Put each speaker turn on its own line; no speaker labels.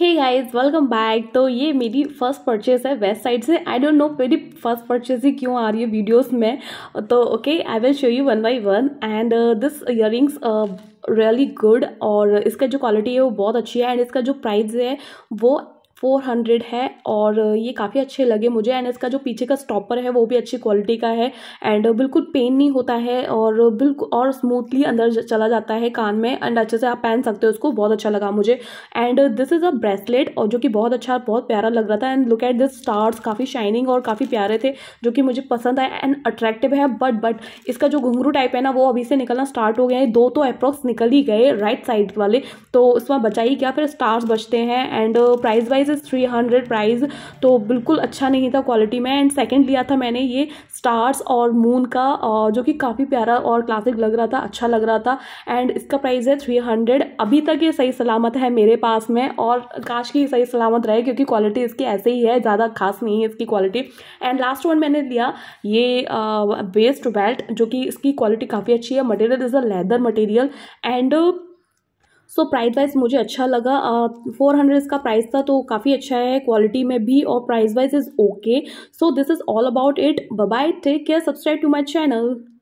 hey guys welcome back तो ये मेरी फर्स्ट परचेज है वेस्ट साइड से आई डोंट नो मेरी फर्स्ट परचेज ही क्यों आ रही है वीडियोस में तो okay I will show you one by one and this earrings really good और इसका जो क्वालिटी है वो बहुत अच्छी है एंड इसका जो प्राइस है वो फोर हंड्रेड है और ये काफ़ी अच्छे लगे मुझे एंड इसका जो पीछे का स्टॉपर है वो भी अच्छी क्वालिटी का है एंड बिल्कुल पेन नहीं होता है और बिल्कुल और स्मूथली अंदर चला जाता है कान में एंड अच्छे से आप पहन सकते हो उसको बहुत अच्छा लगा मुझे and this is a bracelet और जो कि बहुत अच्छा बहुत प्यारा लग रहा था and look at this stars काफ़ी शाइनिंग और काफ़ी प्यारे थे जो कि मुझे पसंद आए एंड अट्रैक्टिव है बट बट इसका जो घुंघरू टाइप है ना वो अभी से निकलना स्टार्ट हो गया है दो तो अप्रॉक्स निकल ही गए राइट साइड वाले तो उसमें बचाई क्या फिर स्टार्स बचते हैं and prize wise price is three hundred prize तो बिल्कुल अच्छा नहीं था क्वालिटी में एंड सेकेंड लिया था मैंने ये स्टार्स और मून का जो कि काफ़ी प्यारा और क्लासिक लग रहा था अच्छा लग रहा था एंड इसका प्राइस है थ्री हंड्रेड अभी तक ये सही सलामत है मेरे पास में और काश की सही सलामत रहे क्योंकि क्वालिटी इसकी ऐसे ही है ज़्यादा खास नहीं है इसकी क्वालिटी एंड लास्ट वन मैंने लिया ये वेस्ट बेल्ट जो कि इसकी क्वालिटी काफ़ी अच्छी है material is a leather material and so price wise मुझे अच्छा लगा फोर uh, हंड्रेड इसका प्राइस था तो काफ़ी अच्छा है क्वालिटी में भी और price wise is okay so this is all about it bye take care subscribe to my channel